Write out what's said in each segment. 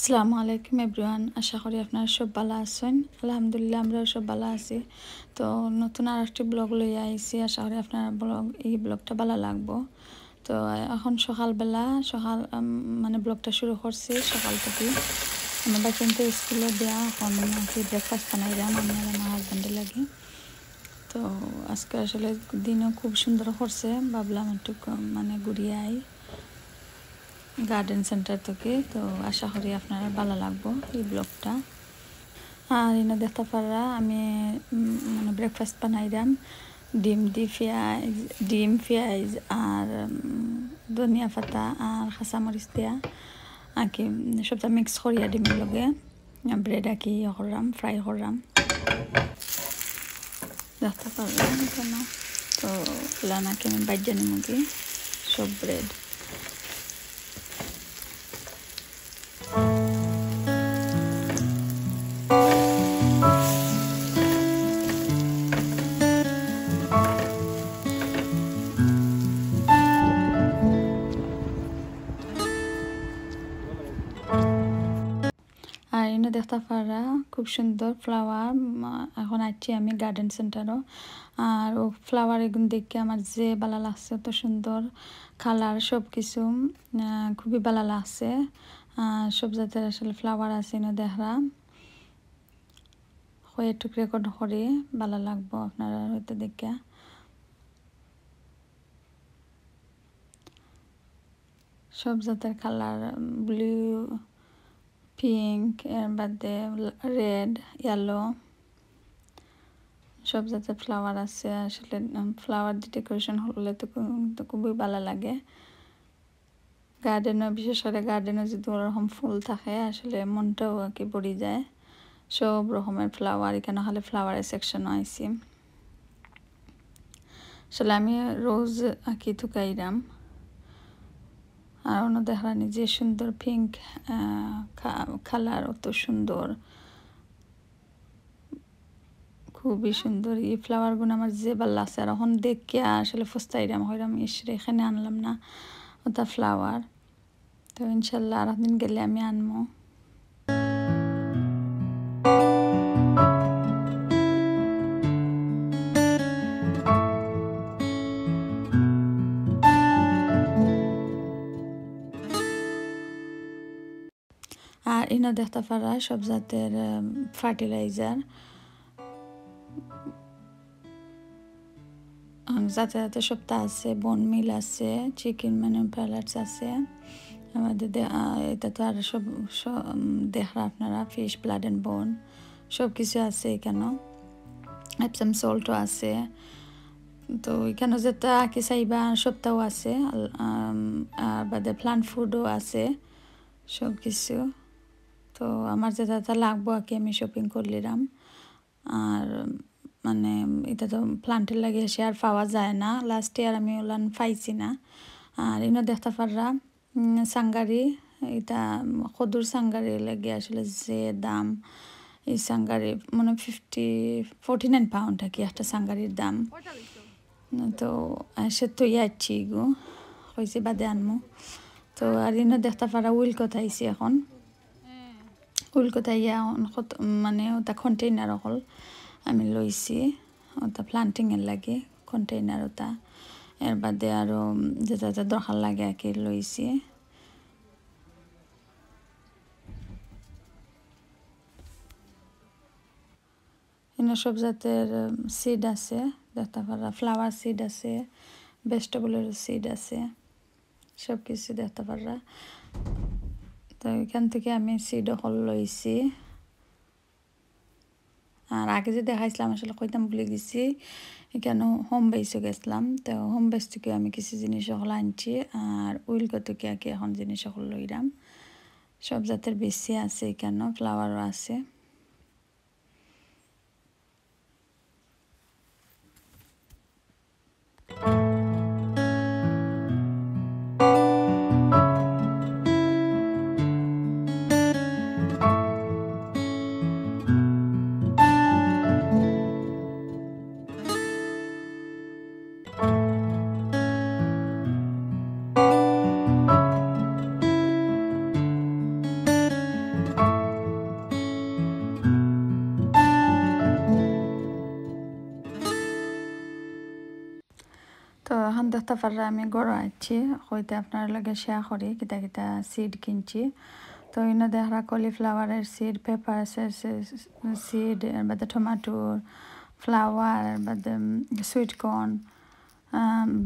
আসসালামু আলাইকুম এভরিওয়ান আশা করি আপনারা সব ভালো আছেন আলহামদুলিল্লাহ আমরাও সব ভালো আছি তো নতুন আর একটি ব্লগ লই আইছি আশা করি আপনার ব্লগ এই ব্লগটা ভালো লাগবো তো এখন সকালবেলা সকাল মানে ব্লগটা শুরু করছি সকাল থেকে আমার বাচ্চাকে স্কুলে দেওয়া এখন কি ব্রেকফাস্ট বানাই দিলাম আমি আর আমার হাজব্যান্ডে লাগে তো আজকে আসলে দিনও খুব সুন্দর করছে ভাবলাম একটু মানে ঘুরিয়ে আই গার্ডেন সেন্টার থেকে তো আশা করি আপনারা ভালো লাগবো এই ব্লগটা আর এনা দেখতে পারা আমি মানে ব্রেকফাস্ট দাম ডিম দি ফেয়াজ ডিম পেঁয়াজ আর ধনিয়া পাতা আর কাঁচামরিচ দিয়া আঁকি সবটা মিক্স করিয়া ডিমের লগে ব্রেড আঁকি করলাম ফ্রাই করলাম দেখতে পারলাম তো লানাকে আমি জানি মুগি সব ব্রেড রাস্তাপাড়া খুব সুন্দর ফ্লাওয়ার এখন আছি আমি গার্ডেন সেন্টারও আর ও ফ্লাওয়ার এগুলো দেখে আমার যে বালা লাগছে তো সুন্দর কালার সব কিছু খুবই বালা লাগছে সব জাতের আসলে ফ্লাওয়ার আছে না দেখরা হয়ে একটু রেকর্ড করে বালা লাগবো আপনারা হয়তো দেখে সব জাতের কালার ব্লু pink এর বাদে রেড ইয়েলো সব জাতের ফ্লাওয়ার আছে আসলে ফ্লাওয়ার দিয়ে ডেকোরেশন হলে তো খুবই ভালো লাগে গার্ডেনও বিশেষ করে গার্ডেনও যদি ওরকম ফুল থাকে আসলে মনটাও আর কি ভরি যায় সব রকমের ফ্লাওয়ার এখানে হলে ফ্লাওয়ারের সেকশনও আইসি আসলে আমি রোজ আঁকি থুকাইরাম আর অন্য দেখানি যে সুন্দর পিঙ্ক কালার অত সুন্দর খুবই সুন্দর এই ফ্লাওয়ারগুলো আমার যে ভাল লাগছে আর এখন দেখে আসলে ফস্তাইরাম হইরাম ইসরে এখানে আনলাম না ওটা ফ্লাওয়ার তো ইনশাল্লাহ আর দিন গেলে আমি আনবো ইনা দেখতে পারা সব জাতের ফার্টিলাইজার যাতে যাতে সবটা আছে বন মিল আছে চিকেন মানে প্যালাটস আছে আমাদের এটা তো আর সব দেখরা আপনারা ফিশ ব্লাড অ্যান্ড বোন সব কিছু আছে এখানেও অ্যাপসাম সল্টও আছে তো এখানে যেটা আঁকি চাইবা সপ্তাহ আছে আর বাদে প্লান্ট ফুডও আছে সব কিছু তো আমার যে যা লাগবো আর কি আমি শপিং করলিলাম আর মানে এটা তো প্লান্টের লাগিয়ে সে আর পাওয়া যায় না লাস্ট ইয়ার আমি ওলান পাইছি না আর ইনো দেখতে পাররা সাঙ্গারি এটা খদুর সাঙ্গারি লাগিয়ে আসলে যে দাম এই সাঙ্গারি মানে ফিফটি ফোরটি নাইন পাউন্ড আর কি একটা সাঙ্গারির দাম তো সে তো ইয়াচ্ছি গো হয়েছে বাদে আনমো তো আর ইনো দেখতে পাররা উইল কথা কথাইছি এখন উলকতাইয়া মানে ওটা কন্টেইনার অকল আমি লইছি ওটা প্লান্টিংয়ের লাগে কন্টেইনার ওটা এর বাদে আরও যেটা যেটা দরকার লাগে আর লইছি এনে সব জাতের সিড আছে দেখতে ফ্লাওয়ার সিড আছে ভেজিটেবলের সিড আছে সব কিছু দেখতে পারা তো এখান থেকে আমি সিডো হল লইছি আর আগে যে দেখাইছিলাম আসলে কইতাম ভুলে গেছি এখানে হোম বেসও গেছিলাম তো হোম বেস থেকে আমি কিছু জিনিস সকল আনছি আর উইল কতকে আগে এখন জিনিস সকল লইলাম সব জাতের বেশি আছে এখানে ফ্লাওয়ারও আছে এখন দেখতে পারলে আমি গড় আছি হইতে আপনার লগে শেয়ার করি কিতা কিতা সিড কিনছি তো ইন দেখা কলিফ্লাওয়ারের সিড পেপারসের সিড এর বাদে টমাটোর ফ্লাওয়ার এর বাদে সুইটকর্ন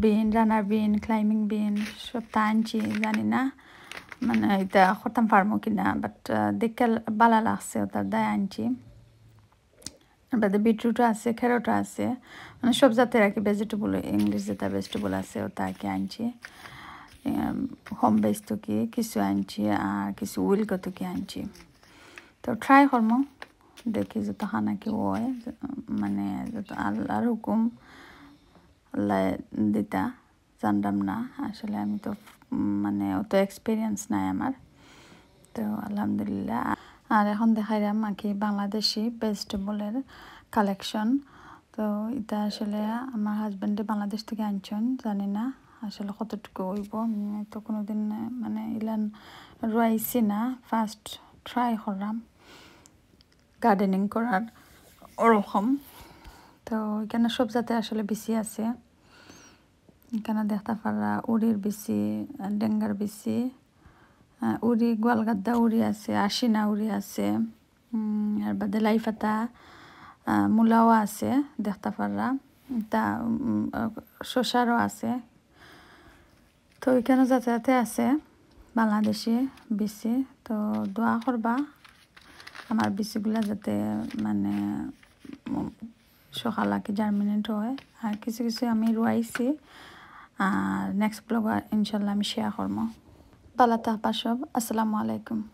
বিন রানার বিন ক্লাইম্বিং বিন সব তা আনছি জানি না মানে এটা খতাম পারবো কিনা বাট দেখে বালা লাগছে ওটার দায় আনছি বাদে বিটরুটও আছে খেরোটা আছে মানে সব জাতের আর কি ভেজিটেবল ইংলিশ যেটা ভেজিটেবল আছে ওটা আর কি আনছি হোম বেজ তো কি কিছু আনছি আর কিছু উইল কত কি আনছি তো ট্রাই করম দেখি যত খানা কি হয় মানে যত আল্লাহর হুকুম আল্লাহ দিতা জানতাম না আসলে আমি তো মানে অত এক্সপিরিয়েন্স নাই আমার তো আলহামদুলিল্লাহ আর এখন দেখাইলাম আঁকি বাংলাদেশি ভেজিটেবলের কালেকশন তো এটা আসলে আমার হাজব্যান্ডে বাংলাদেশ থেকে আনছেন জানি না আসলে কতটুকু হইব তো কোনোদিন মানে ইলান রয়েছি না ফার্স্ট ট্রাই করলাম গার্ডেনিং করার ওরকম তো এখানে সব জাতে আসলে বেশি আছে এখানে দেখতে পারা উড়ির বেশি ডেঙ্গার বেশি উড়ি গোয়ালগাদ্দা উড়ি আছে আশিনা উড়ি আছে আর বাদে লাইফাতা মূলাও আছে দেখতা পাররা তা শশারও আছে তো ওইখানে যাতে আছে বাংলাদেশে বিচি তো দোয়া করবা আমার বিচিগুলা যাতে মানে সকালাকে জার্মিনেট হয় আর কিছু কিছু আমি রুয়াইছি আর নেক্সট ব্লগ ইনশাল্লাহ আমি শেয়ার করবো بلاتا باشوب السلام عليكم